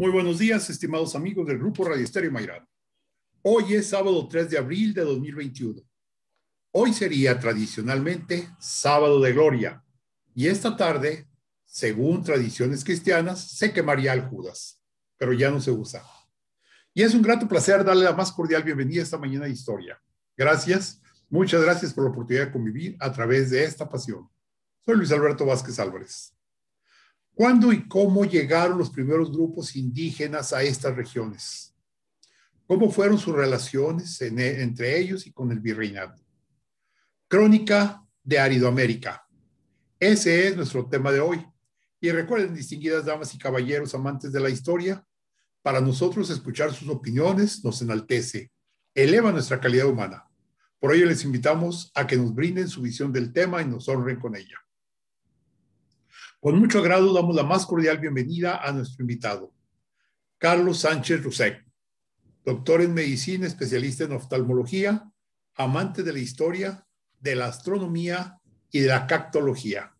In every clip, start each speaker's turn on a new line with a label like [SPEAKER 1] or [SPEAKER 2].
[SPEAKER 1] Muy buenos días, estimados amigos del Grupo Radio Estéreo Mayrán. Hoy es sábado 3 de abril de 2021. Hoy sería tradicionalmente sábado de gloria y esta tarde, según tradiciones cristianas, se quemaría al Judas, pero ya no se usa. Y es un grato placer darle la más cordial bienvenida esta mañana de historia. Gracias, muchas gracias por la oportunidad de convivir a través de esta pasión. Soy Luis Alberto Vázquez Álvarez. ¿Cuándo y cómo llegaron los primeros grupos indígenas a estas regiones? ¿Cómo fueron sus relaciones e, entre ellos y con el virreinato? Crónica de Aridoamérica. Ese es nuestro tema de hoy. Y recuerden, distinguidas damas y caballeros amantes de la historia, para nosotros escuchar sus opiniones nos enaltece, eleva nuestra calidad humana. Por ello les invitamos a que nos brinden su visión del tema y nos honren con ella. Con mucho agrado damos la más cordial bienvenida a nuestro invitado, Carlos Sánchez Rousseff, doctor en medicina, especialista en oftalmología, amante de la historia, de la astronomía y de la cactología.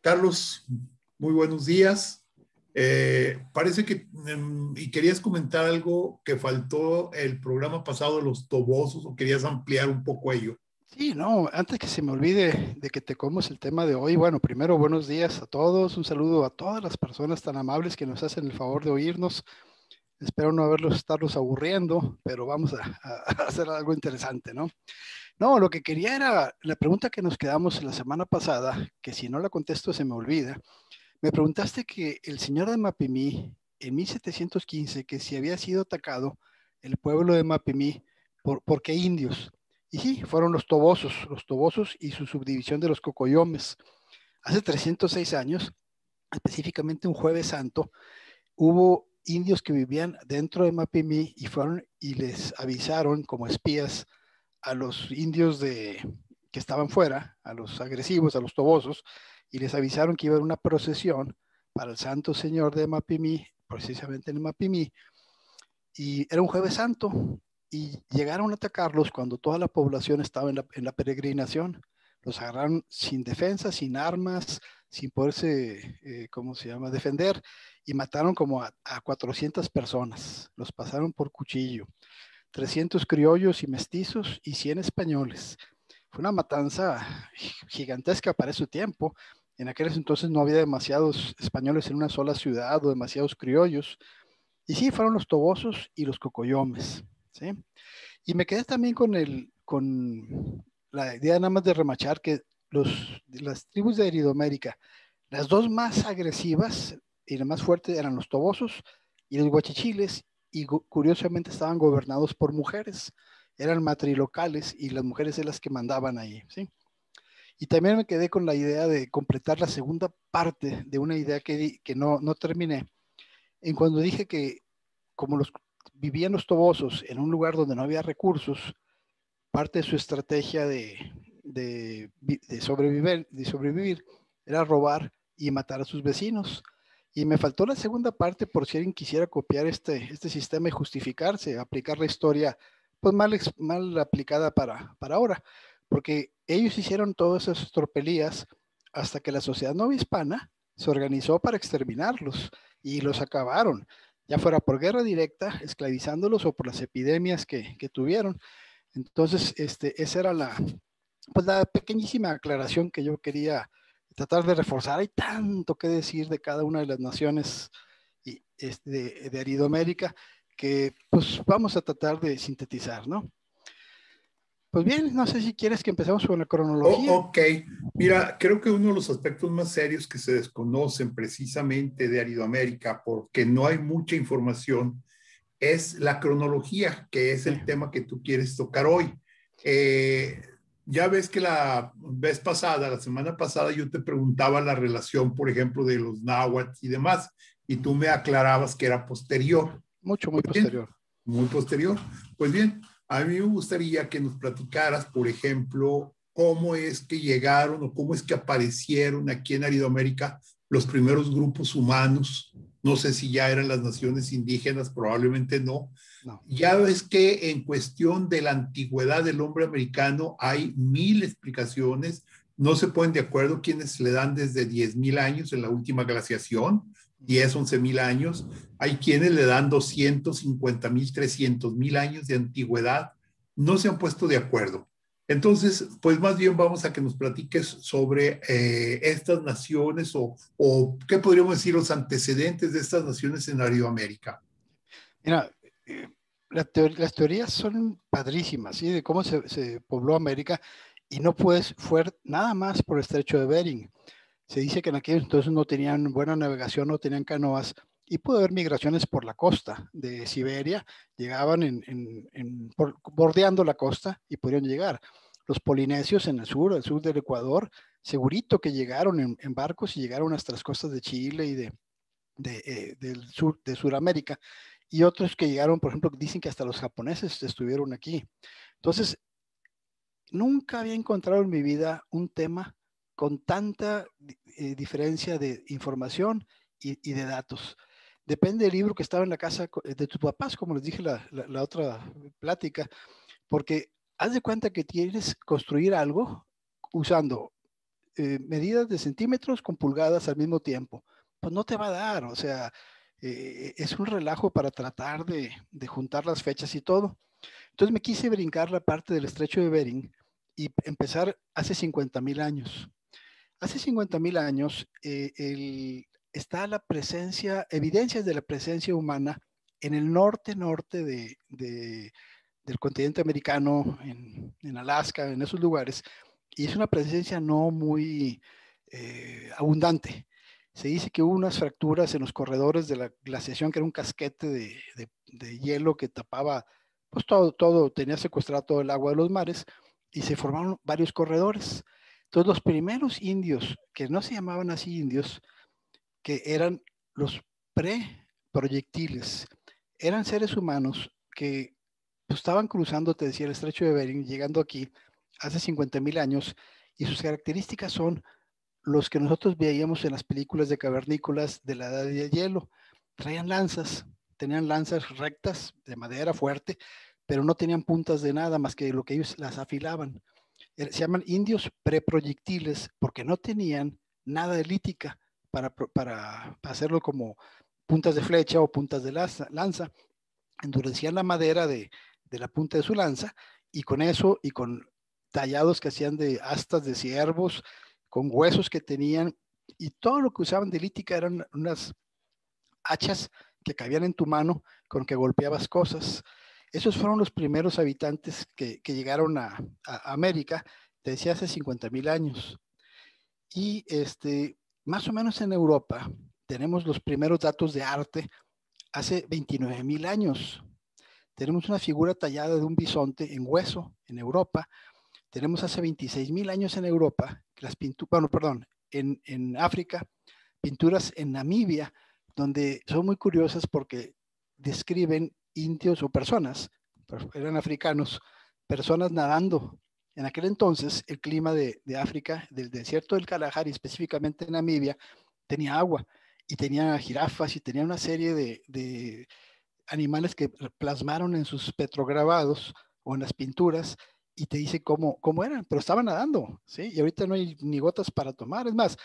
[SPEAKER 1] Carlos, muy buenos días. Eh, parece que, em, querías comentar algo que faltó el programa pasado de los tobosos, o querías ampliar un poco ello.
[SPEAKER 2] Sí, no, antes que se me olvide de que te comas el tema de hoy, bueno, primero buenos días a todos, un saludo a todas las personas tan amables que nos hacen el favor de oírnos. Espero no haberlos, estarlos aburriendo, pero vamos a, hacer algo interesante, ¿no? No, lo que quería era la pregunta que nos quedamos la semana pasada, que si no la contesto se me olvida. Me preguntaste que el señor de Mapimí, en 1715, que si había sido atacado el pueblo de Mapimí, ¿por, por qué indios? y sí, fueron los tobosos, los tobosos y su subdivisión de los cocoyomes. Hace 306 años, específicamente un jueves santo, hubo indios que vivían dentro de Mapimí y fueron y les avisaron como espías a los indios de, que estaban fuera, a los agresivos, a los tobosos, y les avisaron que iba a haber una procesión para el Santo Señor de Mapimí, precisamente en Mapimí, y era un jueves santo, y llegaron a atacarlos cuando toda la población estaba en la, peregrinación. Los agarraron sin defensa, sin armas, sin poderse, eh, ¿cómo se llama?, defender, y mataron como a, 400 personas. Los pasaron por cuchillo. 300 criollos y mestizos y 100 españoles. Fue una matanza gigantesca para su tiempo. En aquel entonces no había demasiados españoles en una sola ciudad o demasiados criollos. Y sí, fueron los tobosos y los cocoyomes. ¿sí? Y me quedé también con, el, con la idea nada más de remachar que los, las tribus de Eridomérica, las dos más agresivas y las más fuertes eran los tobosos y los guachichiles, y curiosamente estaban gobernados por mujeres, eran matrilocales y las mujeres eran las que mandaban ahí, ¿sí? Y también me quedé con la idea de completar la segunda parte de una idea que, que no, no terminé, en cuando dije que como los vivían los tobosos en un lugar donde no había recursos, parte de su estrategia de, sobrevivir, era robar y matar a sus vecinos. Y me faltó la segunda parte por si alguien quisiera copiar este, este sistema y justificarse, aplicar la historia pues mal, aplicada para, ahora, porque ellos hicieron todas esas tropelías hasta que la sociedad no hispana se organizó para exterminarlos y los acabaron ya fuera por guerra directa, esclavizándolos o por las epidemias que, tuvieron. Entonces, este, esa era pues, la, pequeñísima aclaración que yo quería tratar de reforzar. Hay tanto que decir de cada una de las naciones este, de, de Aridoamérica que pues vamos a tratar de sintetizar, ¿no? Pues bien, no sé si quieres que empecemos con la cronología. ok,
[SPEAKER 1] mira, creo que uno de los aspectos más serios que se desconocen precisamente de Aridoamérica, porque no hay mucha información, es la cronología, que es el tema que tú quieres tocar hoy. Eh, ya ves que la vez pasada, la semana pasada, yo te preguntaba la relación, por ejemplo, de los náhuatl y demás, y tú me aclarabas que era posterior. Mucho, muy, posterior. muy posterior. Pues bien, a mí me gustaría que nos platicaras, por ejemplo, cómo es que llegaron o cómo es que aparecieron aquí en Aridoamérica los primeros grupos humanos. No sé si ya eran las naciones indígenas, probablemente no. Ya ves que en cuestión de la antigüedad del hombre americano hay mil explicaciones. No se ponen de acuerdo quienes le dan desde 10.000 años en la última glaciación 10, 11 mil años. Hay quienes le dan 250 mil, 300 mil años de antigüedad. No se han puesto de acuerdo. Entonces, pues más bien vamos a que nos platiques sobre eh, estas naciones o, o, qué podríamos decir los antecedentes de estas naciones en el
[SPEAKER 2] Mira, eh, las teorías son padrísimas, ¿sí? De cómo se, pobló América y no puedes fue nada más por el estrecho de Bering se dice que en aquel entonces no tenían buena navegación, no tenían canoas y pudo haber migraciones por la costa de Siberia, llegaban bordeando la costa y pudieron llegar. Los polinesios en el sur, el sur del Ecuador, segurito que llegaron en, barcos y llegaron hasta las costas de Chile y de, eh, del sur, de Sudamérica. Y otros que llegaron, por ejemplo, dicen que hasta los japoneses estuvieron aquí. Entonces, nunca había encontrado en mi vida un tema con tanta eh, diferencia de información y, de datos. Depende del libro que estaba en la casa de tus papás, como les dije la, la, otra plática, porque haz de cuenta que tienes construir algo usando eh, medidas de centímetros con pulgadas al mismo tiempo. Pues no te va a dar, o sea, eh, es un relajo para tratar de, juntar las fechas y todo. Entonces me quise brincar la parte del estrecho de Bering y empezar hace 50 mil años. Hace 50.000 años eh, está la presencia, evidencias de la presencia humana en el norte-norte del continente americano, en, Alaska, en esos lugares, y es una presencia no muy eh, abundante. Se dice que hubo unas fracturas en los corredores de la glaciación, que era un casquete de, de hielo que tapaba pues todo, todo, tenía secuestrado todo el agua de los mares, y se formaron varios corredores. Entonces, los primeros indios, que no se llamaban así indios, que eran los pre-proyectiles, eran seres humanos que pues, estaban cruzando, te decía, el estrecho de Bering, llegando aquí hace 50.000 años, y sus características son los que nosotros veíamos en las películas de cavernícolas de la edad de hielo. Traían lanzas, tenían lanzas rectas de madera fuerte, pero no tenían puntas de nada más que lo que ellos las afilaban. Eh, se llaman indios preproyectiles porque no tenían nada de lítica para, hacerlo como puntas de flecha o puntas de lanza. Endurecían la madera de, de la punta de su lanza y con eso y con tallados que hacían de astas de ciervos, con huesos que tenían y todo lo que usaban de lítica eran unas hachas que cabían en tu mano con que golpeabas cosas. Esos fueron los primeros habitantes que, llegaron a, América, te decía, hace 50.000 años. Y este, más o menos en Europa tenemos los primeros datos de arte hace 29 mil años. Tenemos una figura tallada de un bisonte en hueso en Europa. Tenemos hace 26 mil años en Europa, las pinturas, bueno, perdón, en, en África, pinturas en Namibia, donde son muy curiosas porque describen indios o personas, eran africanos, personas nadando. En aquel entonces, el clima de, África, del desierto del Kalahari, específicamente en Namibia, tenía agua y tenía jirafas y tenía una serie de, animales que plasmaron en sus petrograbados o en las pinturas y te dice cómo, cómo eran, pero estaban nadando, ¿sí? Y ahorita no hay ni gotas para tomar. Es más,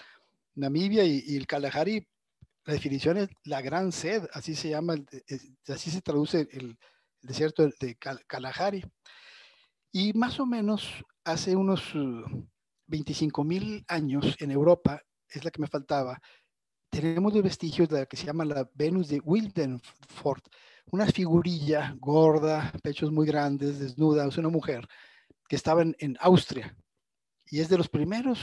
[SPEAKER 2] Namibia y, y el Kalahari la definición es la gran sed, así se llama, eh, eh, así se traduce el, desierto de Kalahari. Y más o menos hace unos 25 uh, mil años en Europa, es la que me faltaba, tenemos los vestigios de la que se llama la Venus de Wildenford, una figurilla gorda, pechos muy grandes, desnuda, es una mujer que estaba en, en Austria. Y es de los primeros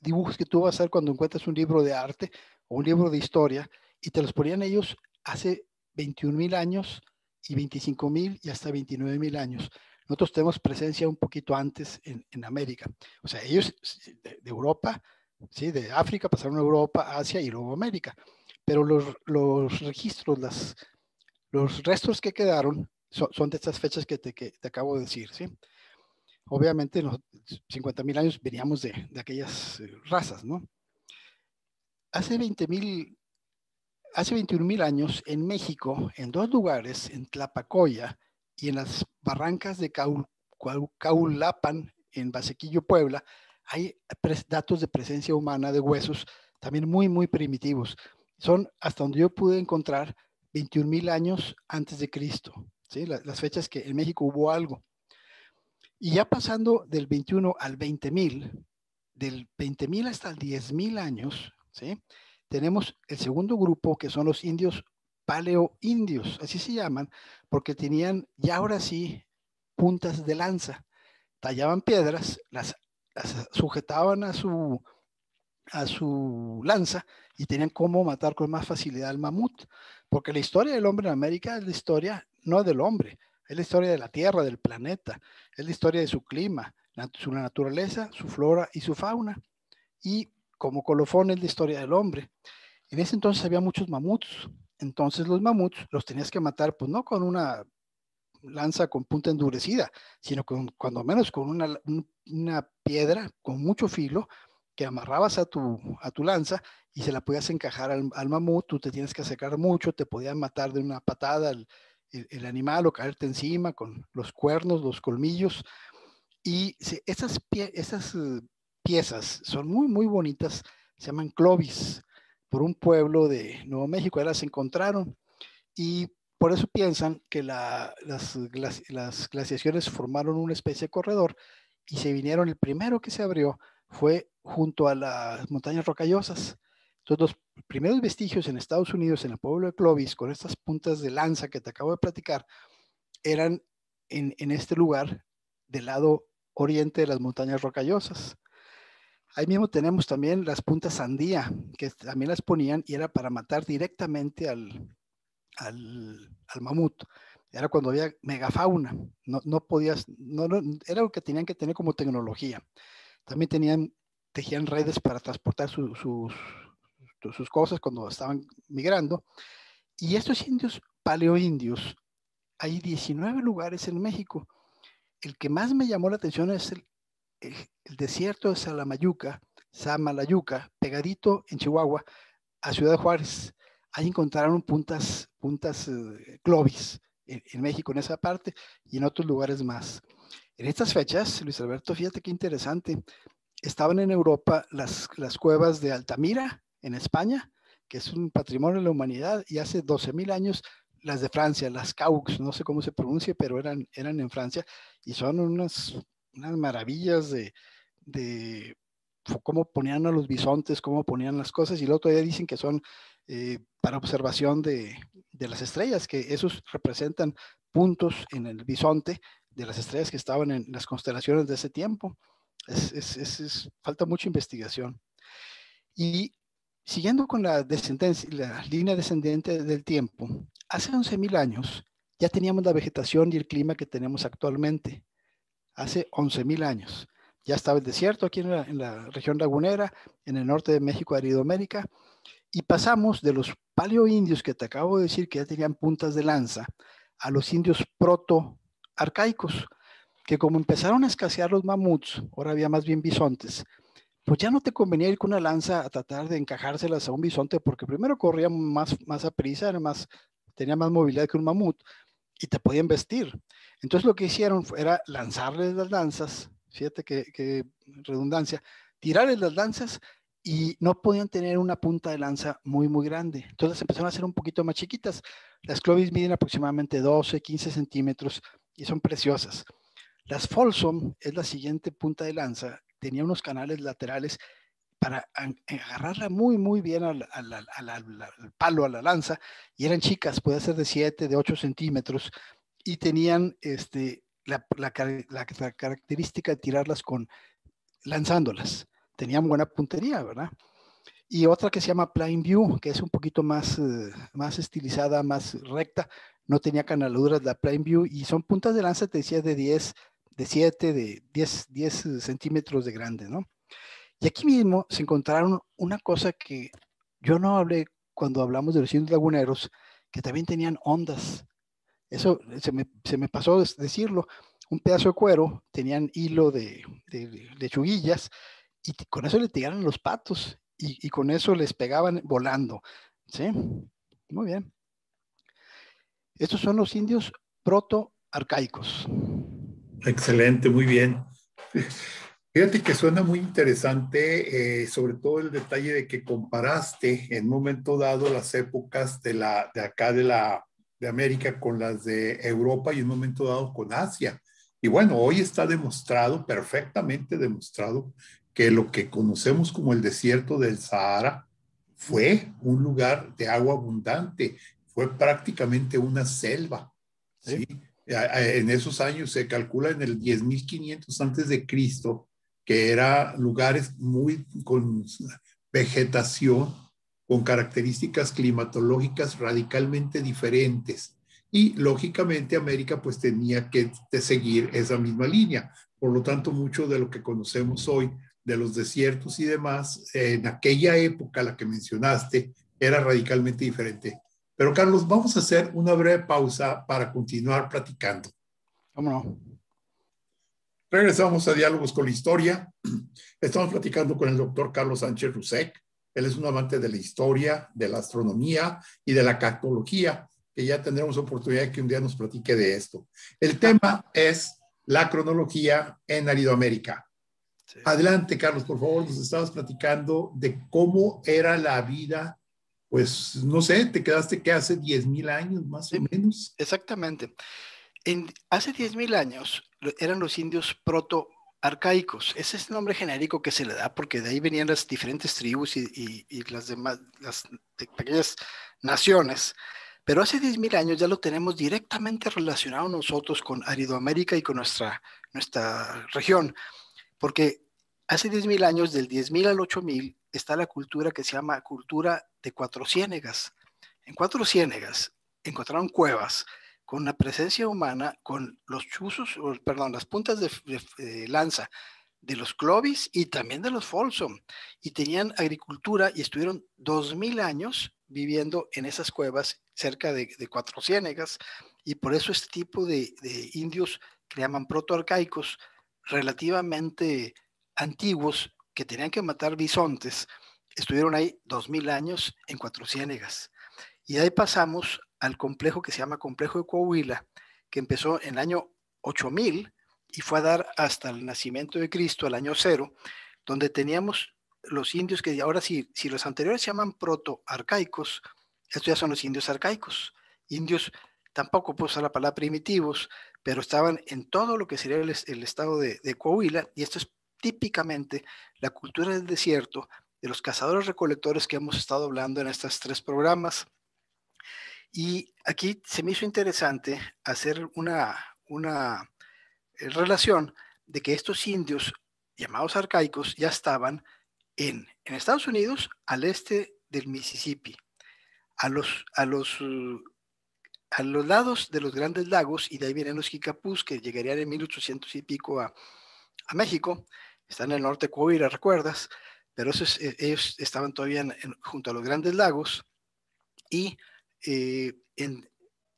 [SPEAKER 2] dibujos que tú vas a hacer cuando encuentras un libro de arte o un libro de historia, y te los ponían ellos hace 21 mil años y 25 mil y hasta 29 mil años. Nosotros tenemos presencia un poquito antes en, América. O sea, ellos de, Europa, ¿sí? de África pasaron a Europa, Asia y luego América. Pero los, los registros, los restos que quedaron son, de estas fechas que te, que te acabo de decir. ¿sí? obviamente en los 50.000 años veníamos de, de aquellas eh, razas, ¿no? Hace 20.000, hace 21.000 años en México, en dos lugares, en Tlapacoya y en las barrancas de Caul, en Basequillo, Puebla, hay datos de presencia humana de huesos también muy, muy primitivos. Son, hasta donde yo pude encontrar, 21.000 años antes de Cristo, ¿sí? las fechas que en México hubo algo. Y ya pasando del 21 al 20.000, del 20.000 hasta el 10.000 años, ¿sí? tenemos el segundo grupo que son los indios paleoindios, así se llaman, porque tenían ya ahora sí puntas de lanza. Tallaban piedras, las, sujetaban a su, a su lanza y tenían cómo matar con más facilidad al mamut. Porque la historia del hombre en América es la historia no del hombre, es la historia de la Tierra, del planeta, es la historia de su clima, su naturaleza, su flora y su fauna. Y como colofón es la historia del hombre. En ese entonces había muchos mamuts. Entonces los mamuts los tenías que matar, pues no con una lanza con punta endurecida, sino con, cuando menos con una, piedra con mucho filo que amarrabas a tu, a tu lanza y se la podías encajar al, mamut, tú te tienes que acercar mucho, te podían matar de una patada, el, el, animal o caerte encima con los cuernos, los colmillos. Y esas, eh, piezas son muy, muy bonitas, se llaman Clovis, por un pueblo de Nuevo México, ahí las encontraron. Y por eso piensan que las, las, glaciaciones formaron una especie de corredor y se vinieron, el primero que se abrió fue junto a las montañas rocallosas. Entonces, los primeros vestigios en Estados Unidos, en el pueblo de Clovis, con estas puntas de lanza que te acabo de platicar, eran en, este lugar del lado oriente de las montañas rocallosas. Ahí mismo tenemos también las puntas sandía, que también las ponían y era para matar directamente al, al, mamut. Era cuando había megafauna, no, no podías, no, era lo que tenían que tener como tecnología. También tenían, tejían redes para transportar sus, sus cosas cuando estaban migrando. Y estos indios paleoindios, hay 19 lugares en México. El que más me llamó la atención es el, el, desierto de Salamayuca, Salamayuca, pegadito en Chihuahua, a Ciudad Juárez. Ahí encontraron puntas, puntas eh, clovis en, México, en esa parte y en otros lugares más. En estas fechas, Luis Alberto, fíjate qué interesante, estaban en Europa las, las cuevas de Altamira, en España, que es un patrimonio de la humanidad, y hace 12.000 años las de Francia, las Caux, no sé cómo se pronuncia, pero eran, eran en Francia, y son unas, unas maravillas de, de cómo ponían a los bisontes, cómo ponían las cosas, y luego todavía dicen que son eh, para observación de, de, las estrellas, que esos representan puntos en el bisonte de las estrellas que estaban en las constelaciones de ese tiempo. Es, falta mucha investigación. Y Siguiendo con la, la línea descendente del tiempo, hace 11.000 años ya teníamos la vegetación y el clima que tenemos actualmente. Hace 11.000 años. Ya estaba el desierto aquí en la, región lagunera, en el norte de México, Aridomérica, y pasamos de los paleoindios que te acabo de decir que ya tenían puntas de lanza, a los indios proto-arcaicos, que como empezaron a escasear los mamuts, ahora había más bien bisontes, pues ya no te convenía ir con una lanza a tratar de encajárselas a un bisonte, porque primero corría más, más a prisa, tenía más movilidad que un mamut y te podían vestir. Entonces lo que hicieron era lanzarles las lanzas, fíjate que, redundancia, tirarles las lanzas y no podían tener una punta de lanza muy, muy grande. Entonces empezaron a ser un poquito más chiquitas. Las clovis miden aproximadamente 12, 15 centímetros y son preciosas. Las Folsom es la siguiente punta de lanza tenía unos canales laterales para agarrarla muy, muy bien al, palo, a la lanza, y eran chicas, puede ser de 7, de 8 centímetros, y tenían este, la, característica de tirarlas con lanzándolas. Tenían buena puntería, ¿verdad? Y otra que se llama Plain View, que es un poquito más, eh, más estilizada, más recta, no tenía canaladuras, la Plain View, y son puntas de lanza, te decía, de 10, de 7, de 10, 10 eh, centímetros de grande, ¿no? Y aquí mismo se encontraron una cosa que yo no hablé cuando hablamos de los indios laguneros, que también tenían ondas. Eso eh, se me, se me pasó decirlo. Un pedazo de cuero, tenían hilo de, de, lechuguillas y con eso le tiraban los patos y, y con eso les pegaban volando. ¿Sí? Muy bien. Estos
[SPEAKER 1] son los indios proto-arcaicos. Excelente, muy bien. Fíjate que suena muy interesante, eh, sobre todo el detalle de que comparaste en un momento dado las épocas de, la, de acá de, la, de América con las de Europa y en un momento dado con Asia. Y bueno, hoy está demostrado, perfectamente demostrado, que lo que conocemos como el desierto del Sahara fue un lugar de agua abundante, fue prácticamente una selva. ¿Sí? en esos años se calcula en el 10.500 antes de Cristo, que era lugares muy con vegetación, con características climatológicas radicalmente diferentes. Y lógicamente América pues tenía que seguir esa misma línea. Por lo tanto, mucho de lo que conocemos hoy de los desiertos y demás, en aquella época, la que mencionaste, era radicalmente diferente. Pero Carlos, vamos a hacer una breve pausa para continuar platicando. No? Regresamos a Diálogos con la Historia. Estamos platicando con el doctor Carlos Sánchez Rusek. Él es un amante de la historia, de la astronomía y de la catología. que ya tendremos oportunidad de que un día nos platique de esto. El tema es la cronología en Aridoamérica. Adelante, Carlos, por favor, nos estabas platicando de cómo era la vida pues no sé, te quedaste que hace 10.000 años más o menos.
[SPEAKER 2] Exactamente. En, hace 10.000 años eran los indios proto arcaicos. Ese es el nombre genérico que se le da porque de ahí venían las diferentes tribus y, las demás, las pequeñas naciones. Pero hace 10.000 años ya lo tenemos directamente relacionado nosotros con Aridoamérica y con nuestra, nuestra región. Porque hace 10.000 años, del 10.000 al 8.000, está la cultura que se llama cultura de Cuatro Ciénegas. En Cuatro Ciénegas encontraron cuevas con la presencia humana, con los chuzos, perdón, las puntas de, lanza de los Clovis y también de los Folsom. Y tenían agricultura y estuvieron dos mil años viviendo en esas cuevas cerca de, Cuatro Ciénegas. Y por eso este tipo de, de indios que llaman protoarcaicos, relativamente antiguos, que tenían que matar bisontes, estuvieron ahí dos mil años en Cuatro Ciénegas. Y ahí pasamos al complejo que se llama Complejo de Coahuila, que empezó en el año 8000 y fue a dar hasta el nacimiento de Cristo, al año cero, donde teníamos los indios que ahora sí, si los anteriores se llaman proto-arcaicos, estos ya son los indios arcaicos. Indios, tampoco puedo usar la palabra primitivos, pero estaban en todo lo que sería el, el estado de, de Coahuila, y esto es típicamente la cultura del desierto de los cazadores recolectores que hemos estado hablando en estos tres programas. Y aquí se me hizo interesante hacer una, eh, relación de que estos indios llamados arcaicos ya estaban en, Estados Unidos al este del Mississippi, uh, a los, lados de los grandes lagos, y de ahí vienen los Kikapús, que llegarían en 1800 y pico a, a México, están en el norte de Coahuila, ¿recuerdas? pero eh, ellos estaban todavía junto a los grandes lagos y eh, en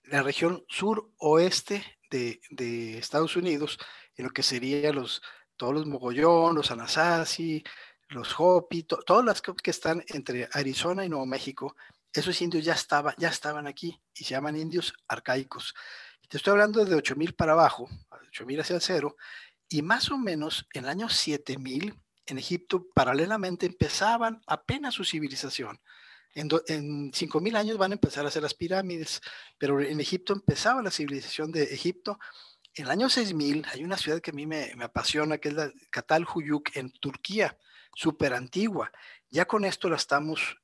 [SPEAKER 2] la región suroeste de, de, Estados Unidos, en lo que sería los, todos los Mogollón, los Anasazi, los Hopi, todas las que están entre Arizona y Nuevo México, esos indios ya, estaba, ya estaban aquí y se llaman indios arcaicos. Te estoy hablando de 8000 para abajo, 8000 hacia el cero, y más o menos en el año 7000 en Egipto paralelamente empezaban apenas su civilización. En, en 5.000 años van a empezar a hacer las pirámides, pero en Egipto empezaba la civilización de Egipto. En el año 6000 hay una ciudad que a mí me, apasiona, que es la Catal en Turquía, súper antigua. Ya con esto la estamos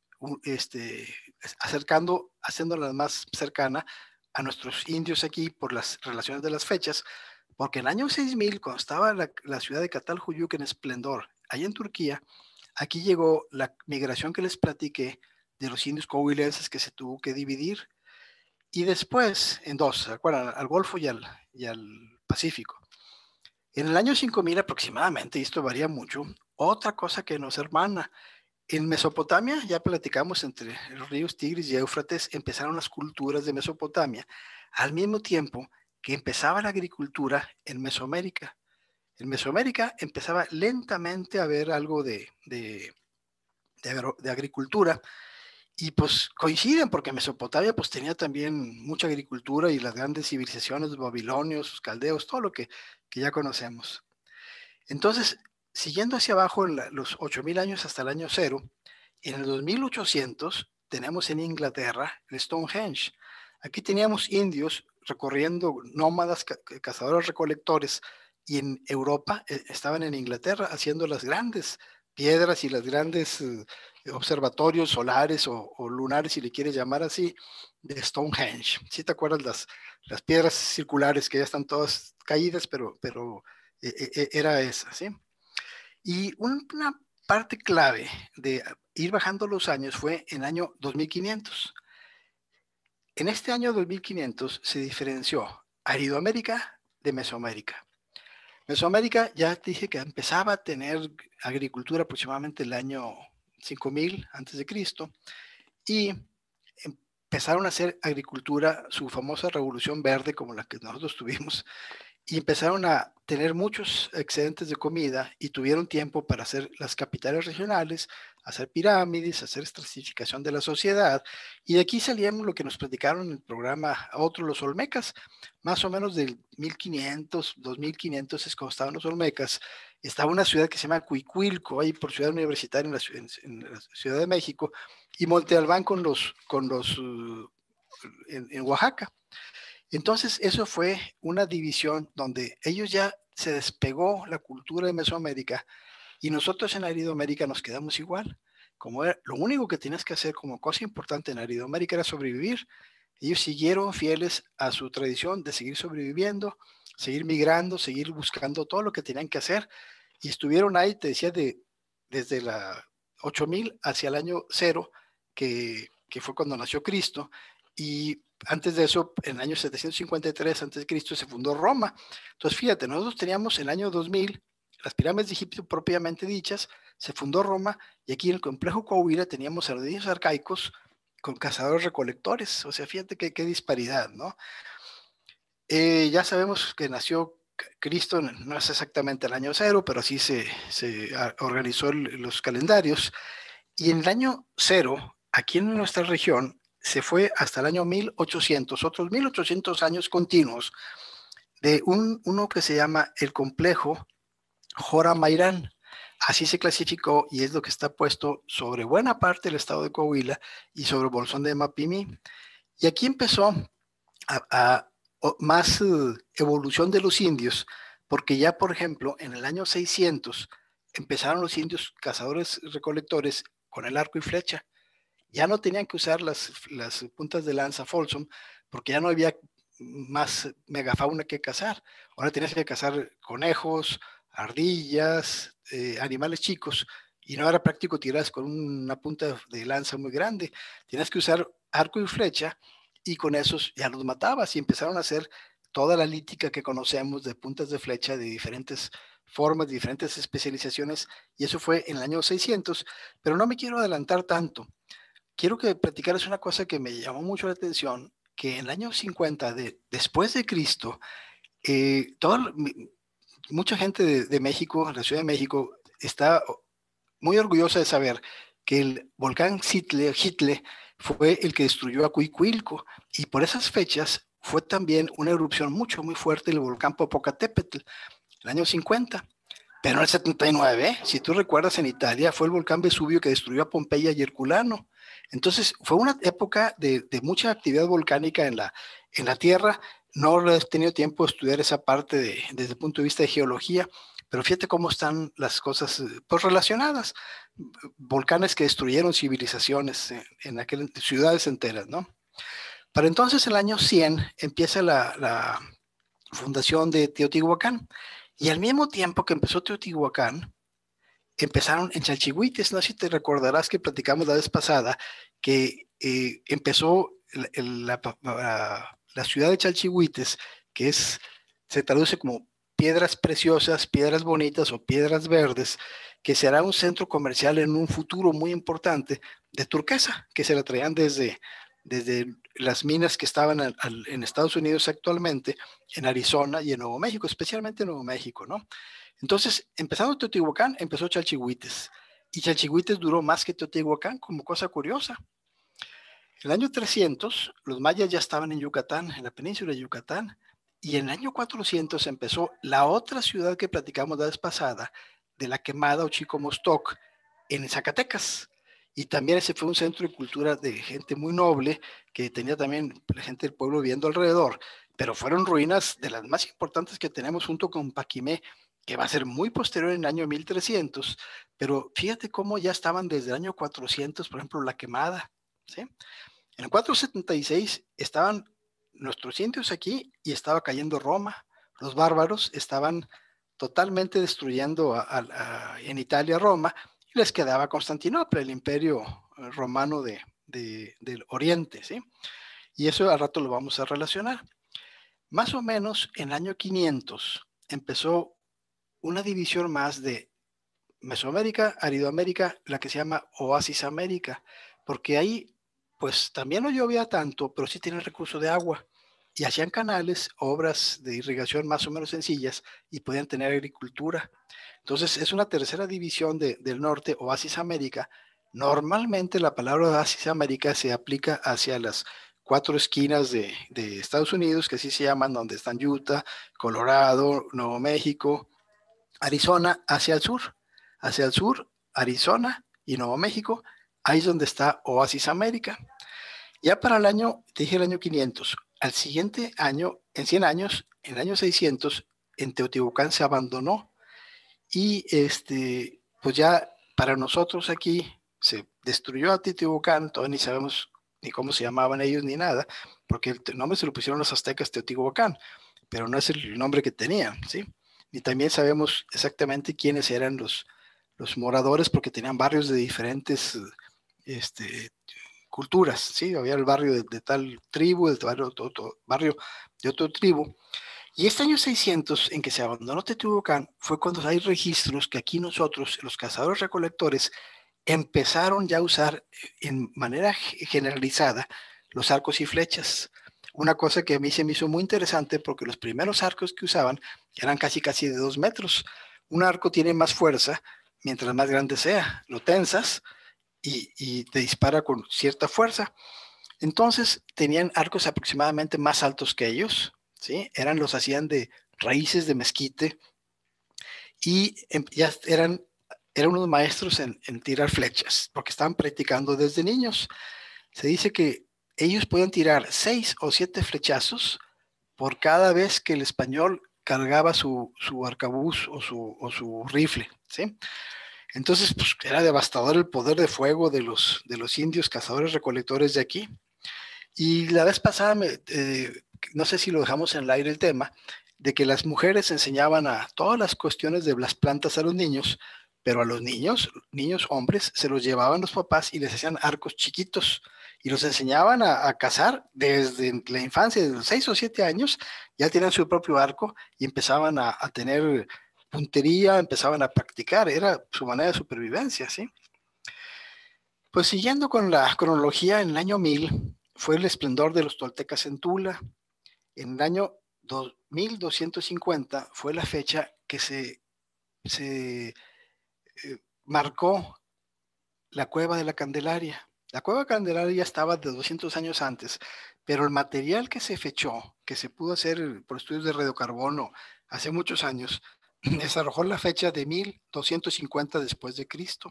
[SPEAKER 2] este, acercando, haciéndola más cercana a nuestros indios aquí por las relaciones de las fechas, porque en el año 6000, cuando estaba la, ciudad de Catal en esplendor, allá en Turquía, aquí llegó la migración que les platiqué de los indios coahuilenses que se tuvo que dividir y después en dos, Al Golfo y al, y al Pacífico. En el año 5000 aproximadamente, y esto varía mucho, otra cosa que nos hermana, en Mesopotamia, ya platicamos entre los ríos Tigris y Éufrates, empezaron las culturas de Mesopotamia, al mismo tiempo que empezaba la agricultura en Mesoamérica en Mesoamérica empezaba lentamente a haber algo de, agricultura. Y pues coinciden porque Mesopotamia pues tenía también mucha agricultura y las grandes civilizaciones, los babilonios, los caldeos, todo lo que, ya conocemos. Entonces, siguiendo hacia abajo en los 8.000 años hasta el año cero, en el 2800 tenemos en Inglaterra el Stonehenge. Aquí teníamos indios recorriendo nómadas, cazadores recolectores y en Europa eh, estaban en Inglaterra haciendo las grandes piedras y las grandes eh, observatorios solares o, lunares, si le quieres llamar así, de Stonehenge. Si ¿Sí te acuerdas las, las piedras circulares que ya están todas caídas, pero, pero eh, era esa, ¿sí? Y una parte clave de ir bajando los años fue en el año 2500. En este año 2500 se diferenció Aridoamérica de Mesoamérica. Mesoamérica ya dije que empezaba a tener agricultura aproximadamente el año 5000 antes de Cristo y empezaron a hacer agricultura, su famosa revolución verde como la que nosotros tuvimos y empezaron a tener muchos excedentes de comida y tuvieron tiempo para hacer las capitales regionales, hacer pirámides, hacer estratificación de la sociedad. Y de aquí salíamos lo que nos predicaron en el programa a los Olmecas, más o menos del 1500, 2500 es cuando estaban los Olmecas. Estaba una ciudad que se llama Cuicuilco, ahí por Ciudad Universitaria en la, Ciudad de México, y Monte Albán con los, con los, eh, en, en Oaxaca. Entonces, eso fue una división donde ellos ya se despegó la cultura de Mesoamérica y nosotros en Aridoamérica nos quedamos igual. Como lo único que tenías que hacer como cosa importante en Aridoamérica era sobrevivir. Ellos siguieron fieles a su tradición de seguir sobreviviendo, seguir migrando, seguir buscando todo lo que tenían que hacer y estuvieron ahí, te decía, de, desde la 8000 hacia el año cero, que, que fue cuando nació Cristo, y antes de eso, en el año 753 antes cristo se fundó Roma. Entonces, fíjate, nosotros teníamos en el año 2000 las pirámides de Egipto propiamente dichas, se fundó Roma y aquí en el complejo Coahuila teníamos ardillos arcaicos con cazadores recolectores. O sea, fíjate qué, qué disparidad, ¿no? Eh, ya sabemos que nació Cristo, no es exactamente el año cero, pero sí se, organizó los calendarios. Y en el año cero, aquí en nuestra región, se fue hasta el año 1800, otros 1800 años continuos, de un, uno que se llama el complejo Jora Mairán. Así se clasificó y es lo que está puesto sobre buena parte del estado de Coahuila y sobre Bolsón de Mapimi Y aquí empezó a, más uh, evolución de los indios, porque ya, por ejemplo, en el año 600 empezaron los indios cazadores-recolectores con el arco y flecha ya no tenían que usar las, las puntas de lanza Folsom porque ya no había más megafauna que cazar. Ahora tenías que cazar conejos, ardillas, eh, animales chicos, y no era práctico tirar con una punta de lanza muy grande. Tenías que usar arco y flecha, y con esos ya los matabas, y empezaron a hacer toda la lítica que conocemos de puntas de flecha de diferentes formas, de diferentes especializaciones, y eso fue en el año 600, pero no me quiero adelantar tanto quiero que platicarles una cosa que me llamó mucho la atención, que en el año 50 de, después de Cristo, eh, toda, mucha gente de, de, México, la Ciudad de México, está muy orgullosa de saber que el volcán Hitler fue el que destruyó a Cuicuilco y por esas fechas fue también una erupción mucho, muy fuerte el volcán Popocatépetl, el año 50. Pero en el 79, si tú recuerdas, en Italia fue el volcán Vesubio que destruyó a Pompeya y Herculano. Entonces, fue una época de, mucha actividad volcánica en la, Tierra. No he tenido tiempo de estudiar esa parte desde el punto de vista de geología, pero fíjate cómo están las cosas eh, pues, relacionadas. Volcanes que destruyeron civilizaciones en, aquellas ciudades enteras, ¿no? Para entonces, el año 100, empieza la fundación de Teotihuacán. Y al mismo tiempo que empezó Teotihuacán, empezaron en Chalchihuites, no sé si te recordarás que platicamos la vez pasada, que eh, empezó la, ciudad de Chalchihuites, que es, se traduce como piedras preciosas, piedras bonitas o piedras verdes, que será un centro comercial en un futuro muy importante de turquesa, que se la traían desde, desde las minas que estaban en Estados Unidos actualmente, en Arizona y en Nuevo México, especialmente en Nuevo México, ¿no? Entonces, empezando Teotihuacán, empezó Chalchihuites. Y Chalchihuites duró más que Teotihuacán, como cosa curiosa. el año 300, los mayas ya estaban en Yucatán, en la península de Yucatán. Y en el año 400 empezó la otra ciudad que platicamos la vez pasada, de la quemada o Mostoc, en Zacatecas. Y también ese fue un centro de cultura de gente muy noble, que tenía también la gente del pueblo viviendo alrededor. Pero fueron ruinas de las más importantes que tenemos junto con Paquimé, que va a ser muy posterior en el año 1300, pero fíjate cómo ya estaban desde el año 400, por ejemplo, la quemada. En el 476 estaban nuestros indios aquí y estaba cayendo Roma. Los bárbaros estaban totalmente destruyendo en Italia Roma y les quedaba Constantinopla, el imperio eh, romano de, del Oriente. ¿sí? Y eso al rato lo vamos a relacionar. Más o menos en el año 500 empezó una división más de Mesoamérica, Aridoamérica, la que se llama Oasis América, porque ahí pues también no llovía tanto, pero sí tienen recurso de agua y hacían canales, obras de irrigación más o menos sencillas y podían tener agricultura. Entonces es una tercera división del norte, Oasis América. Normalmente la palabra Oasis América se aplica hacia las cuatro esquinas de, de Estados Unidos, que así se llaman, donde están Utah, Colorado, Nuevo México, Arizona hacia el sur, hacia el sur, Arizona y Nuevo México, ahí es donde está Oasis América. Ya para el año, te dije el año 500, al siguiente año, en 100 años, en el año 600, en Teotihuacán se abandonó y este, pues ya para nosotros aquí se destruyó a Teotihuacán, todavía ni sabemos ni cómo se llamaban ellos ni nada, porque el nombre se lo pusieron los aztecas Teotihuacán, pero no es el nombre que tenían, ¿sí? Y también sabemos exactamente quiénes eran los, moradores, porque tenían barrios de diferentes este, culturas, ¿sí? Había el barrio de, tal tribu, el barrio, de otro, barrio de otra tribu. Y este año 600, en que se abandonó Teotihuacán, fue cuando hay registros que aquí nosotros, los cazadores-recolectores, empezaron ya a usar en manera generalizada los arcos y flechas una cosa que a mí se me hizo muy interesante porque los primeros arcos que usaban eran casi casi de dos metros. Un arco tiene más fuerza mientras más grande sea. Lo tensas y, te dispara con cierta fuerza. Entonces tenían arcos aproximadamente más altos que ellos, ¿sí? Eran, los hacían de raíces de mezquite y em, ya eran, eran unos maestros en, en tirar flechas porque estaban practicando desde niños. Se dice que ellos podían tirar seis o siete flechazos por cada vez que el español cargaba su, su arcabuz o su, rifle, ¿sí? Entonces, pues, era devastador el poder de fuego de los, indios cazadores recolectores de aquí. Y la vez pasada, eh, no sé si lo dejamos en el aire el tema, de que las mujeres enseñaban a todas las cuestiones de las plantas a los niños, pero a los niños, niños hombres, se los llevaban los papás y les hacían arcos chiquitos y los enseñaban a, cazar desde la infancia, desde los seis o siete años, ya tenían su propio arco y empezaban a, tener puntería, empezaban a practicar, era su manera de supervivencia, ¿sí? Pues siguiendo con la cronología, en el año 1000 fue el esplendor de los toltecas en Tula. En el año 1250 fue la fecha que se, eh, marcó la cueva de la Candelaria. La cueva Candelaria ya estaba de 200 años antes, pero el material que se fechó, que se pudo hacer por estudios de radiocarbono hace muchos años, desarrolló la fecha de 1250 después de Cristo.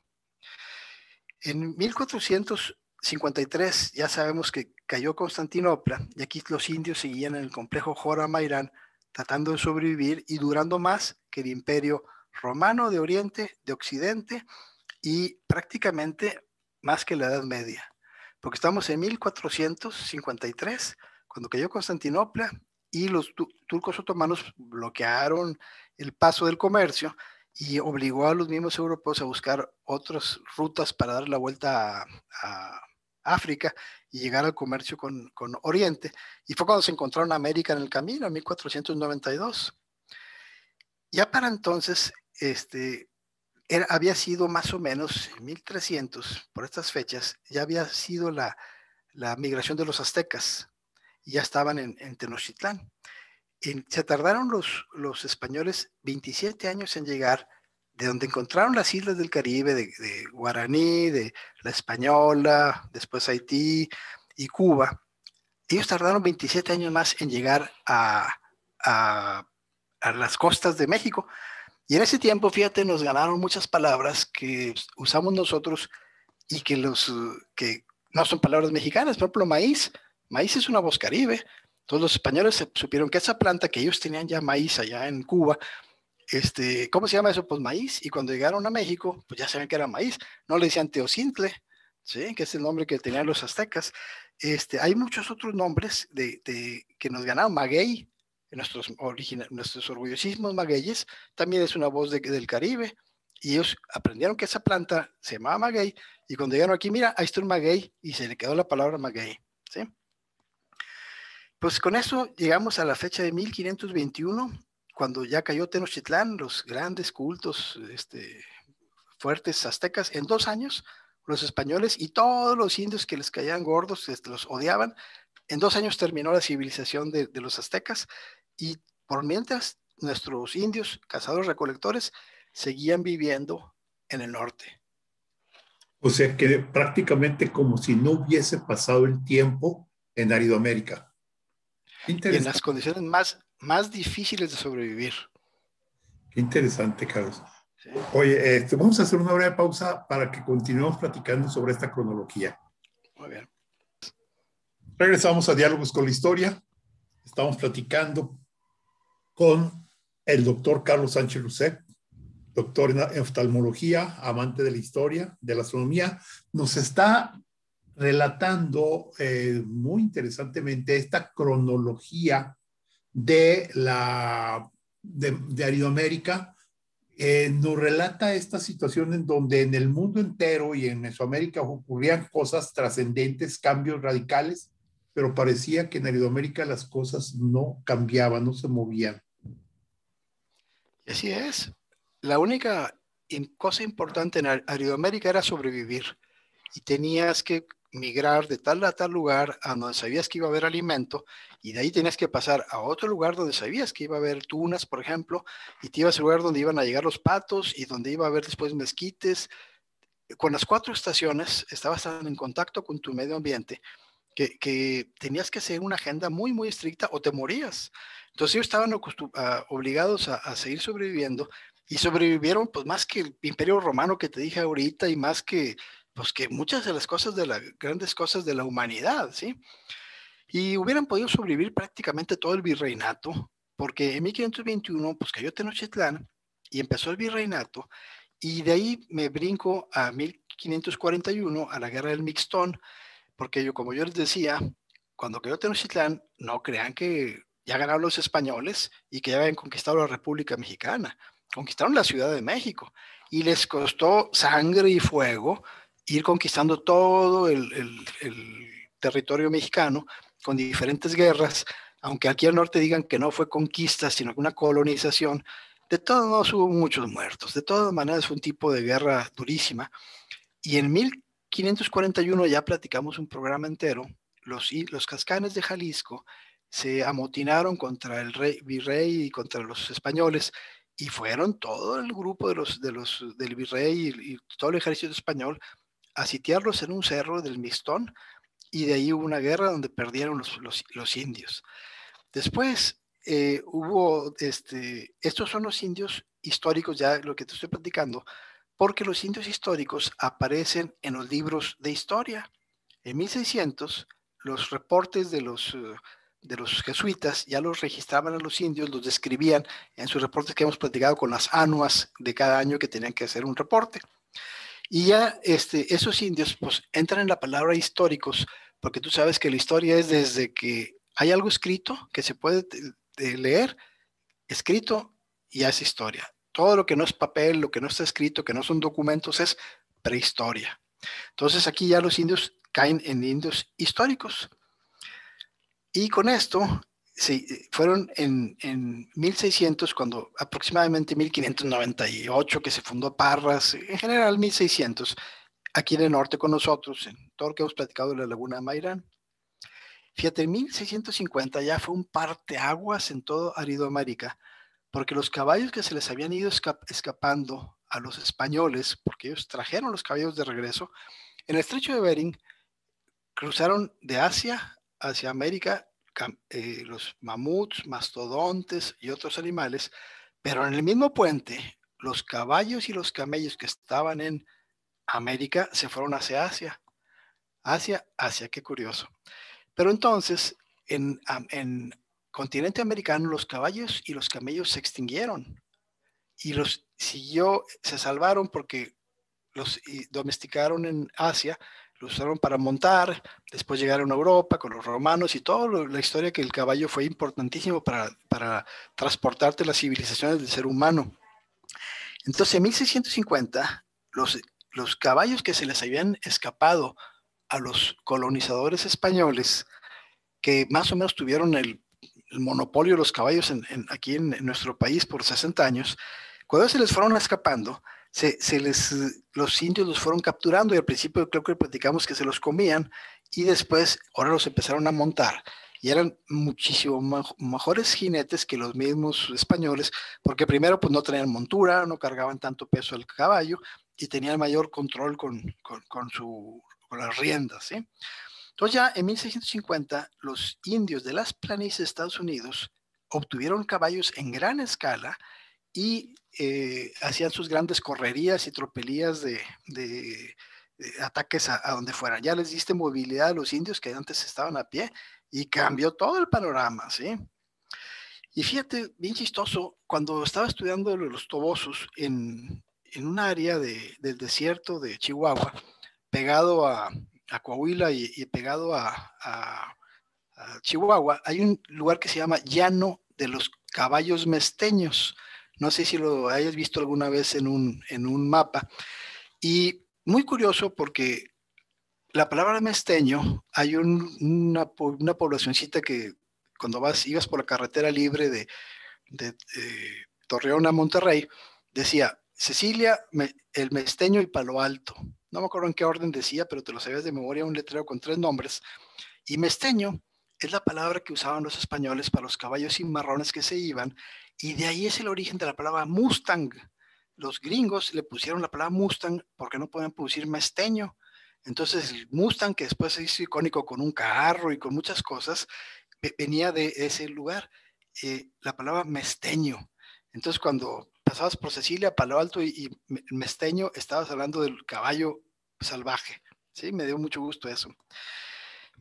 [SPEAKER 2] En 1453 ya sabemos que cayó Constantinopla y aquí los indios seguían en el complejo Joramayran tratando de sobrevivir y durando más que el imperio romano de Oriente, de Occidente y prácticamente más que la Edad Media, porque estamos en 1453, cuando cayó Constantinopla y los turcos otomanos bloquearon el paso del comercio y obligó a los mismos europeos a buscar otras rutas para dar la vuelta a, África y llegar al comercio con, con, Oriente. Y fue cuando se encontraron América en el camino, en 1492. Ya para entonces, este, había sido más o menos 1300, por estas fechas, ya había sido la, migración de los aztecas, ya estaban en, Tenochtitlán. se tardaron los, españoles 27 años en llegar de donde encontraron las islas del Caribe, de, Guaraní, de la Española, después Haití y Cuba. Ellos tardaron 27 años más en llegar a las costas de México, y en ese tiempo, fíjate, nos ganaron muchas palabras que usamos nosotros y que, los, que no son palabras mexicanas. Por ejemplo, maíz. Maíz es una voz caribe. Todos los españoles supieron que esa planta que ellos tenían ya maíz allá en Cuba, este, ¿cómo se llama eso? Pues maíz. Y cuando llegaron a México, pues ya saben que era maíz. No le decían teocintle, ¿sí? que es el nombre que tenían los aztecas. Este, hay muchos otros nombres de, que nos ganaron. Maguey, nuestros, original, nuestros orgullosísimos magueyes, también es una voz de, del Caribe. Y ellos aprendieron que esa planta se llamaba maguey, y cuando llegaron aquí, mira, ahí está un maguey, y se le quedó la palabra maguey. ¿sí? Pues con eso llegamos a la fecha de 1521, cuando ya cayó Tenochtitlán, los grandes cultos este, fuertes aztecas, en dos años, los españoles y todos los indios que les caían gordos, este, los odiaban, en dos años terminó la civilización de, de, los aztecas y por mientras, nuestros indios cazadores-recolectores seguían viviendo en el norte.
[SPEAKER 1] O sea que prácticamente como si no hubiese pasado el tiempo en Aridoamérica.
[SPEAKER 2] en las condiciones más, más difíciles de sobrevivir.
[SPEAKER 1] Qué interesante, Carlos. Oye, este, vamos a hacer una breve pausa para que continuemos platicando sobre esta cronología. Muy bien. Regresamos a Diálogos con la Historia. Estamos platicando con el doctor Carlos Sánchez Lucet, doctor en oftalmología, amante de la historia, de la astronomía, nos está relatando eh, muy interesantemente esta cronología de la de, Aridoamérica. Eh, nos relata esta situación en donde en el mundo entero y en Mesoamérica ocurrían cosas trascendentes, cambios radicales, pero parecía que en Aridoamérica las cosas no cambiaban, no se movían. Así es. La única
[SPEAKER 2] cosa importante en Aridoamérica era sobrevivir y tenías que migrar de tal a tal lugar a donde sabías que iba a haber alimento y de ahí tenías que pasar a otro lugar donde sabías que iba a haber tunas, por ejemplo, y te ibas al lugar donde iban a llegar los patos y donde iba a haber después mezquites. Con las cuatro estaciones estabas en contacto con tu medio ambiente que, tenías que hacer una agenda muy, muy estricta o te morías. Entonces ellos estaban ah, obligados a, seguir sobreviviendo y sobrevivieron pues más que el imperio romano que te dije ahorita y más que pues que muchas de las cosas de las grandes cosas de la humanidad, ¿sí? Y hubieran podido sobrevivir prácticamente todo el virreinato, porque en 1521 pues cayó Tenochtitlán y empezó el virreinato y de ahí me brinco a 1541 a la guerra del Mixtón porque yo, como yo les decía, cuando quedó Tenochtitlán, no crean que ya ganaron los españoles y que ya habían conquistado la República Mexicana, conquistaron la Ciudad de México y les costó sangre y fuego ir conquistando todo el, territorio mexicano con diferentes guerras, aunque aquí al norte digan que no fue conquista, sino una colonización, de todos modos hubo muchos muertos, de todas maneras fue un tipo de guerra durísima. Y en mil, 541 ya platicamos un programa entero. Los, los cascanes de Jalisco se amotinaron contra el virrey y contra los españoles y fueron todo el grupo de los, del virrey y, todo el ejército español a sitiarlos en un cerro del Mistón y de ahí hubo una guerra donde perdieron los, indios. Después eh, hubo, este, estos son los indios históricos, ya lo que te estoy platicando, porque los indios históricos aparecen en los libros de historia. En 1600, los reportes de los, eh, de los jesuitas ya los registraban a los indios, los describían en sus reportes que hemos platicado con las anuas de cada año que tenían que hacer un reporte. Y ya este, esos indios pues entran en la palabra históricos, porque tú sabes que la historia es desde que hay algo escrito que se puede leer, escrito y es historia. Todo lo que no es papel, lo que no está escrito, que no son documentos, es prehistoria. Entonces aquí ya los indios caen en indios históricos. Y con esto sí, fueron en, 1600, cuando aproximadamente 1598 que se fundó Parras, en general 1600, aquí en el norte con nosotros, en todo lo que hemos platicado de la laguna de Mairán. Fíjate, en 1650 ya fue un parteaguas en todo Aridoamérica, porque los caballos que se les habían ido escapando a los españoles, porque ellos trajeron los caballos de regreso, en el estrecho de Bering cruzaron de Asia hacia América eh, los mamuts, mastodontes y otros animales, pero en el mismo puente los caballos y los camellos que estaban en América se fueron hacia Asia. Asia, Asia, qué curioso. Pero entonces, en continente americano los caballos y los camellos se extinguieron y los siguió, se salvaron porque los domesticaron en Asia, los usaron para montar, después llegaron a Europa con los romanos y toda la historia que el caballo fue importantísimo para, para transportarte las civilizaciones del ser humano. Entonces, en 1650, los, los caballos que se les habían escapado a los colonizadores españoles, que más o menos tuvieron el el monopolio de los caballos en, aquí en, nuestro país por 60 años, cuando se les fueron escapando, se, les, los indios los fueron capturando y al principio creo que platicamos que se los comían y después ahora los empezaron a montar y eran muchísimo mejores jinetes que los mismos españoles, porque primero pues no tenían montura, no cargaban tanto peso el caballo y tenían mayor control con, con, con, su, con las riendas. ¿sí? Entonces ya en 1650 los indios de las planicies de Estados Unidos obtuvieron caballos en gran escala y eh, hacían sus grandes correrías y tropelías de, eh, ataques a, donde fueran. Ya les diste movilidad a los indios que antes estaban a pie y cambió todo el panorama, ¿sí? Y fíjate, bien chistoso, cuando estaba estudiando los tobosos en, un área del desierto de Chihuahua, pegado a a Coahuila y, pegado a, Chihuahua, hay un lugar que se llama Llano de los Caballos Mesteños. No sé si lo hayas visto alguna vez en un, en un mapa. Y muy curioso porque la palabra mesteño, hay una, una, poblacioncita que cuando vas, ibas por la carretera libre de, eh, Torreón a Monterrey, decía Cecilia, el mesteño y Palo Alto no me acuerdo en qué orden decía, pero te lo sabías de memoria, un letrero con tres nombres. Y mesteño es la palabra que usaban los españoles para los caballos y marrones que se iban, y de ahí es el origen de la palabra Mustang. Los gringos le pusieron la palabra Mustang porque no podían producir mesteño. Entonces el Mustang, que después se hizo icónico con un carro y con muchas cosas, venía de ese lugar, eh, la palabra mesteño. Entonces cuando pasabas por Cecilia, Palo Alto y, Mesteño, estabas hablando del caballo salvaje. Sí, me dio mucho gusto eso.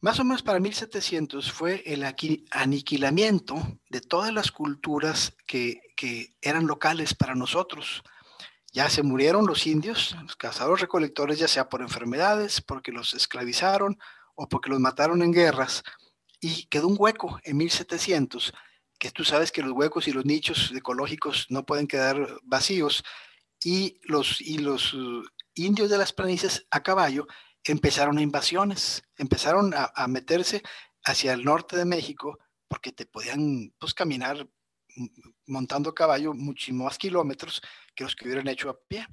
[SPEAKER 2] Más o menos para 1700 fue el aniquilamiento de todas las culturas que, que eran locales para nosotros. Ya se murieron los indios, los cazadores recolectores, ya sea por enfermedades, porque los esclavizaron o porque los mataron en guerras, y quedó un hueco en 1700 que tú sabes que los huecos y los nichos ecológicos no pueden quedar vacíos y los, los uh, indios de las planicies a caballo empezaron a invasiones, empezaron a, meterse hacia el norte de México porque te podían pues, caminar montando caballo muchísimos más kilómetros que los que hubieran hecho a pie.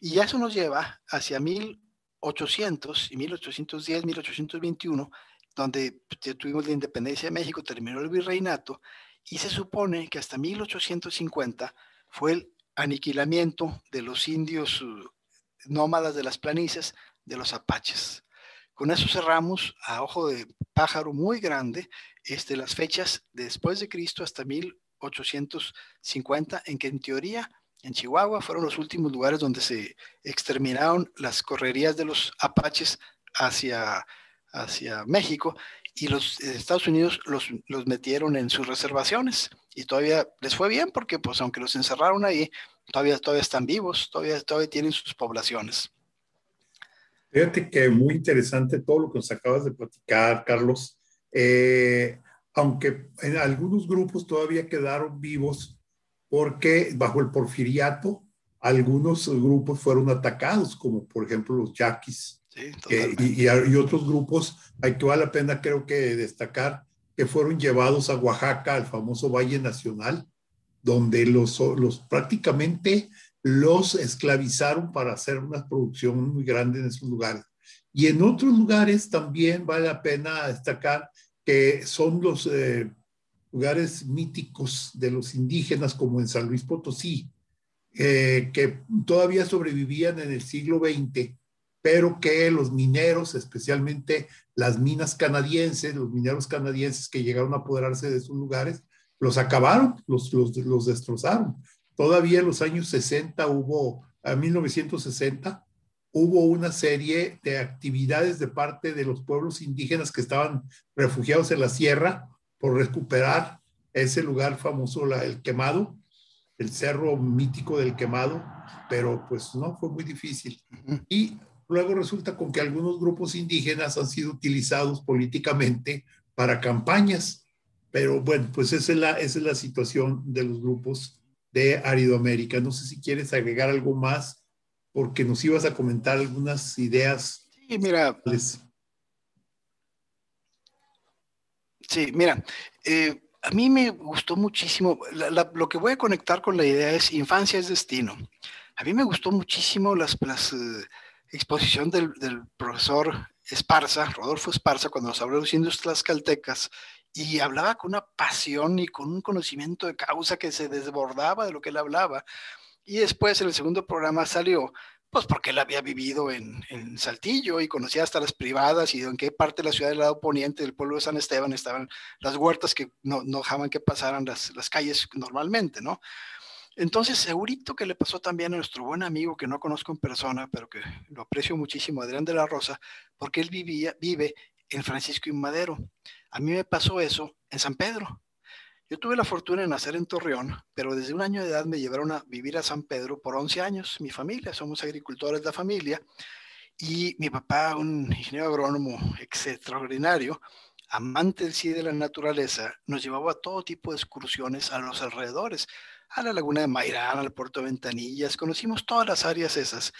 [SPEAKER 2] Y eso nos lleva hacia 1800 y 1810, 1821, donde pues, tuvimos la independencia de México, terminó el virreinato, y se supone que hasta 1850 fue el aniquilamiento de los indios uh, nómadas de las planicies, de los apaches. Con eso cerramos a ojo de pájaro muy grande este, las fechas después de Cristo hasta 1850, en que en teoría en Chihuahua fueron los últimos lugares donde se exterminaron las correrías de los apaches hacia hacia México y los eh, Estados Unidos los, los, metieron en sus reservaciones y todavía les fue bien porque pues aunque los encerraron ahí, todavía, todavía están vivos, todavía,
[SPEAKER 1] todavía tienen sus poblaciones. Fíjate que muy interesante todo lo que nos acabas de platicar, Carlos. Eh, aunque en algunos grupos todavía quedaron vivos porque bajo el porfiriato algunos grupos fueron atacados, como por ejemplo los yaquis eh, y, otros grupos, hay que vale la pena creo que destacar, que fueron llevados a Oaxaca, al famoso Valle Nacional, donde los, los prácticamente los esclavizaron para hacer una producción muy grande en esos lugares. Y en otros lugares también vale la pena destacar que son los eh, lugares míticos de los indígenas, como en San Luis Potosí, eh, que todavía sobrevivían en el siglo XX pero que los mineros, especialmente las minas canadienses, los mineros canadienses que llegaron a apoderarse de sus lugares, los acabaron, los, los, destrozaron. Todavía en los años 60 hubo, a 1960, hubo una serie de actividades de parte de los pueblos indígenas que estaban refugiados en la sierra por recuperar ese lugar famoso, el quemado, el cerro mítico del quemado, pero pues no, fue muy difícil. Y luego resulta con que algunos grupos indígenas han sido utilizados políticamente para campañas. Pero bueno, pues esa es la, es la situación de los grupos de Aridoamérica. No sé si quieres agregar algo más, porque nos ibas a comentar algunas ideas. Sí, mira. Sí, mira. Eh, a mí me gustó
[SPEAKER 2] muchísimo, lo que voy a conectar con la idea es infancia es destino. A mí me gustó muchísimo las, las eh, exposición del, profesor Esparza, Rodolfo Esparza, cuando nos habló de los indios caltecas, y hablaba con una pasión y con un conocimiento de causa que se desbordaba de lo que él hablaba. Y después en el segundo programa salió, pues porque él había vivido en, Saltillo y conocía hasta las privadas y en qué parte de la ciudad del lado poniente del pueblo de San Esteban estaban las huertas que no, dejaban que pasaran las calles normalmente, ¿no? Entonces, segurito que le pasó también a nuestro buen amigo que no conozco en persona, pero que lo aprecio muchísimo, Adrián de la Rosa, porque él vivía, vive en Francisco y Madero. A mí me pasó eso en San Pedro. Yo tuve la fortuna de nacer en Torreón, pero desde un año de edad me llevaron a vivir a San Pedro por 11 años, mi familia, somos agricultores de la familia, y mi papá, un ingeniero agrónomo extraordinario, amante sí de la naturaleza, nos llevaba a todo tipo de excursiones a los alrededores a la laguna de Mairán, al puerto Ventanillas, conocimos todas las áreas esas.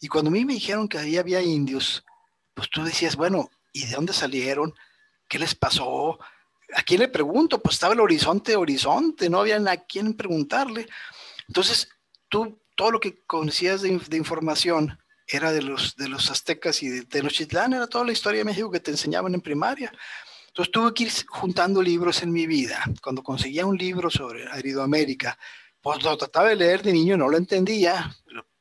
[SPEAKER 2] Y cuando a mí me dijeron que ahí había indios, pues tú decías, bueno, ¿y de dónde salieron? ¿Qué les pasó? ¿A quién le pregunto? Pues estaba el horizonte, horizonte, no había a quién preguntarle. Entonces, tú, todo lo que conocías de, información era de los, de los aztecas y de Tenochtitlán, era toda la historia de México que te enseñaban en primaria. Entonces tuve que ir juntando libros en mi vida. Cuando conseguía un libro sobre América, pues lo trataba de leer de niño, no lo entendía,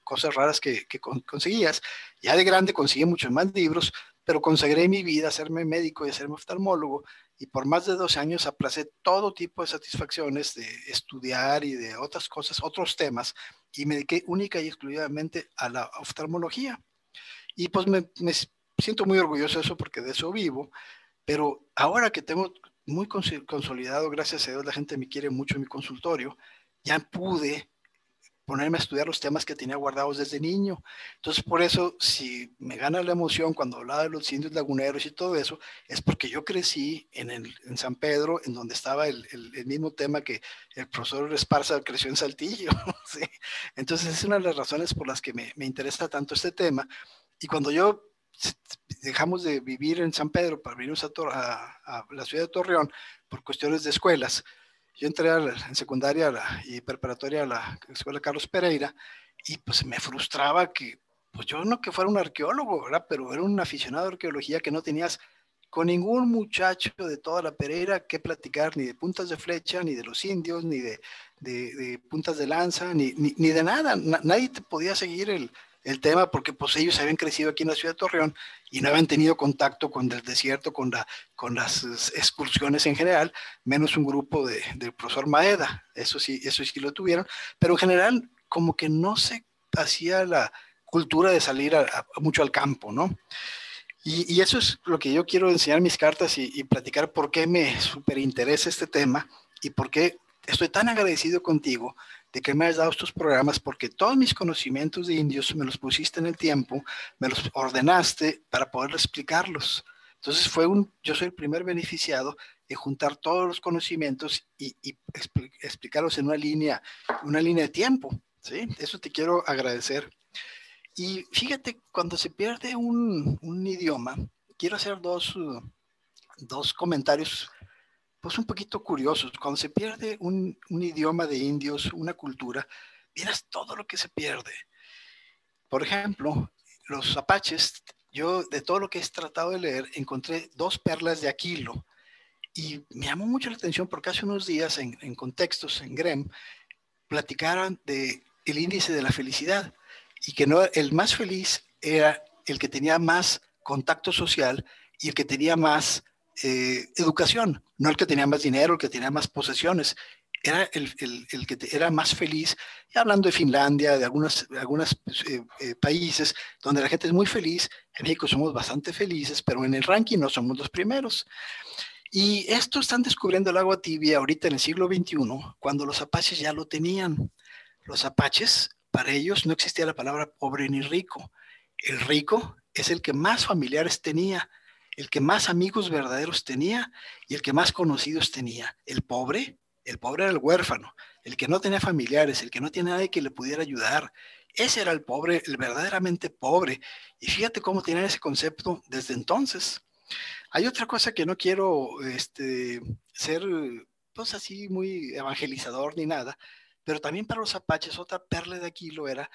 [SPEAKER 2] cosas raras que, conseguías. Ya de grande conseguí muchos más libros, pero consagré mi vida a hacerme médico y a hacerme oftalmólogo. Y por más de dos años aplacé todo tipo de satisfacciones de estudiar y de otras cosas, otros temas, y me dediqué única y exclusivamente a la oftalmología. Y pues me, me siento muy orgulloso de eso porque de eso vivo. Pero ahora que tengo muy consolidado, gracias a Dios, la gente me quiere mucho en mi consultorio, ya pude ponerme a estudiar los temas que tenía guardados desde niño. Entonces, por eso, si me gana la emoción cuando hablaba de los indios laguneros y todo eso, es porque yo crecí en, San Pedro, en donde estaba el, mismo tema que el profesor Esparza creció en Saltillo. Entonces, es una de las razones por las que me, me interesa tanto este tema. Y cuando yo dejamos de vivir en San Pedro para venirnos a, la ciudad de Torreón por cuestiones de escuelas. Yo entré en secundaria y preparatoria a la escuela Carlos Pereira y pues me frustraba que, pues yo no que fuera un arqueólogo, ¿verdad? Pero era un aficionado a arqueología que no tenías con ningún muchacho de toda la Pereira que platicar ni de puntas de flecha, ni de los indios, ni de, puntas de lanza, ni, ni, de nada. nadie te podía seguir el, el tema porque pues ellos habían crecido aquí en la ciudad de Torreón y no habían tenido contacto con el desierto, con, la, con las excursiones en general, menos un grupo de, del profesor Maeda, eso sí, eso sí lo tuvieron, pero en general como que no se hacía la cultura de salir mucho al campo, ¿no? Y, eso es lo que yo quiero enseñar mis cartas y, y platicar por qué me interesa este tema y por qué estoy tan agradecido contigo de que me has dado estos programas porque todos mis conocimientos de indios me los pusiste en el tiempo, me los ordenaste para poder explicarlos. Entonces fue un, yo soy el primer beneficiado de juntar todos los conocimientos y, explicarlos en una línea, una línea de tiempo. ¿sí? Eso te quiero agradecer. Y fíjate, cuando se pierde un, un idioma, quiero hacer dos, dos comentarios pues un poquito curiosos. Cuando se pierde un, idioma de indios, una cultura, miras todo lo que se pierde. Por ejemplo, los apaches, yo de todo lo que he tratado de leer, encontré dos perlas de Aquilo. Y me llamó mucho la atención porque hace unos días en, Contextos, en Grem, platicaron de el índice de la felicidad y que no, el más feliz era el que tenía más contacto social y el que tenía más eh, educación, no el que tenía más dinero, el que tenía más posesiones, era el, que era más feliz. Y hablando de Finlandia, de algunos pues, eh, eh, países donde la gente es muy feliz, en México somos bastante felices, pero en el ranking no somos los primeros. Y esto están descubriendo el agua tibia ahorita en el siglo XXI, cuando los apaches ya lo tenían. Los apaches, para ellos no existía la palabra pobre ni rico. El rico es el que más familiares tenía, el que más amigos verdaderos tenía y el que más conocidos tenía. El pobre, el pobre era el huérfano, el que no tenía familiares, el que no tiene nadie que le pudiera ayudar. Ese era el pobre, el verdaderamente pobre. Y fíjate cómo tienen ese concepto desde entonces. Hay otra cosa que no quiero este, ser, pues así, muy evangelizador ni nada, pero también para los apaches, otra perla de Aquilo era,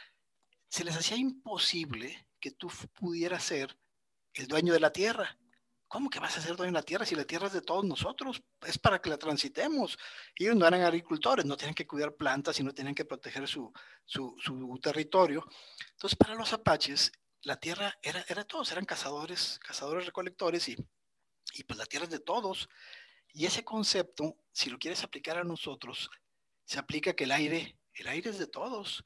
[SPEAKER 2] se les hacía imposible que tú pudieras ser el dueño de la tierra. ¿Cómo que vas a hacer dueño de la tierra si la tierra es de todos nosotros? Es para que la transitemos. Ellos no eran agricultores, no tenían que cuidar plantas y no tenían que proteger su, su, territorio. Entonces, para los apaches, la tierra era, era todos, eran cazadores, cazadores recolectores y, y pues la tierra es de todos. Y ese concepto, si lo quieres aplicar a nosotros, se aplica que el aire, el aire es de todos.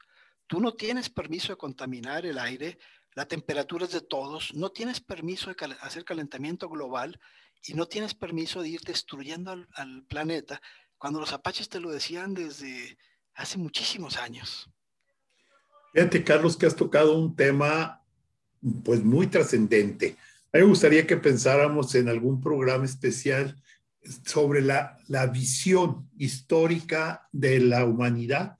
[SPEAKER 2] Tú no tienes permiso de contaminar el aire, la temperatura es de todos, no tienes permiso de hacer calentamiento global y no tienes permiso de ir destruyendo al, planeta, cuando los apaches te lo decían desde hace muchísimos años.
[SPEAKER 1] Fíjate, Carlos, que has tocado un tema pues muy trascendente. A mí me gustaría que pensáramos en algún programa especial sobre la visión histórica de la humanidad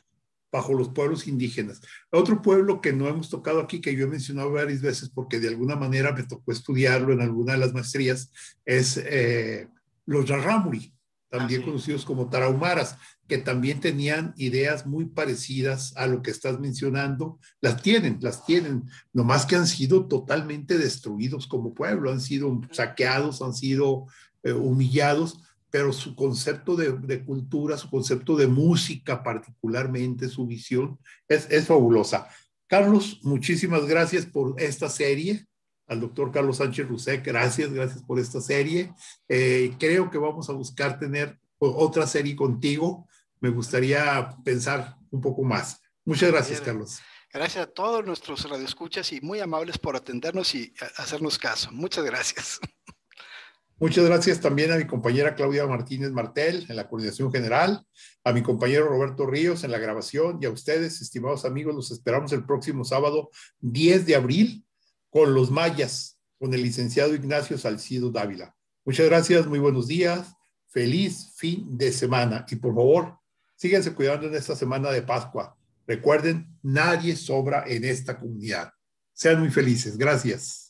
[SPEAKER 1] bajo los pueblos indígenas. Otro pueblo que no hemos tocado aquí, que yo he mencionado varias veces porque de alguna manera me tocó estudiarlo en alguna de las maestrías, es eh, los Rarámuri, también conocidos como Tarahumaras, que también tenían ideas muy parecidas a lo que estás mencionando. Las tienen, las tienen, nomás que han sido totalmente destruidos como pueblo, han sido saqueados, han sido eh, humillados pero su concepto de, cultura, su concepto de música particularmente, su visión, es, fabulosa. Carlos, muchísimas gracias por esta serie. Al doctor Carlos Sánchez Rousseff, gracias, gracias por esta serie. Eh, creo que vamos a buscar tener otra serie contigo. Me gustaría pensar un poco más. Muchas gracias, Carlos. Gracias a todos
[SPEAKER 2] nuestros radioescuchas y muy amables por atendernos y hacernos caso. Muchas gracias.
[SPEAKER 1] Muchas gracias también a mi compañera Claudia Martínez Martel en la coordinación general, a mi compañero Roberto Ríos en la grabación y a ustedes, estimados amigos, los esperamos el próximo sábado 10 de abril con los mayas, con el licenciado Ignacio Salcido Dávila. Muchas gracias, muy buenos días, feliz fin de semana y por favor, síguense cuidando en esta semana de Pascua. Recuerden, nadie sobra en esta comunidad. Sean muy felices. Gracias.